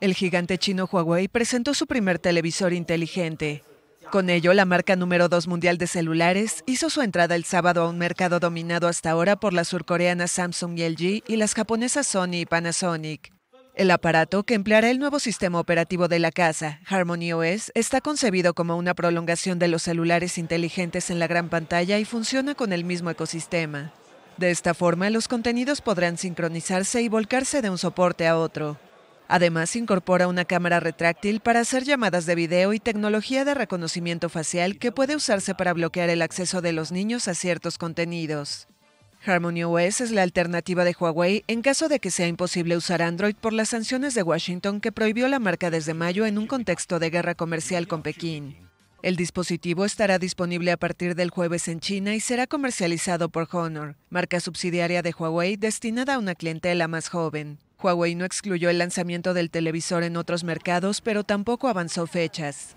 El gigante chino Huawei presentó su primer televisor inteligente. Con ello, la marca número 2 mundial de celulares hizo su entrada el sábado a un mercado dominado hasta ahora por las surcoreanas Samsung y LG y las japonesas Sony y Panasonic. El aparato, que empleará el nuevo sistema operativo de la casa, Harmony OS, está concebido como una prolongación de los celulares inteligentes en la gran pantalla y funciona con el mismo ecosistema. De esta forma, los contenidos podrán sincronizarse y volcarse de un soporte a otro. Además, incorpora una cámara retráctil para hacer llamadas de video y tecnología de reconocimiento facial que puede usarse para bloquear el acceso de los niños a ciertos contenidos. Harmony OS es la alternativa de Huawei en caso de que sea imposible usar Android por las sanciones de Washington que prohibió la marca desde mayo en un contexto de guerra comercial con Pekín. El dispositivo estará disponible a partir del jueves en China y será comercializado por Honor, marca subsidiaria de Huawei destinada a una clientela más joven. Huawei no excluyó el lanzamiento del televisor en otros mercados, pero tampoco avanzó fechas.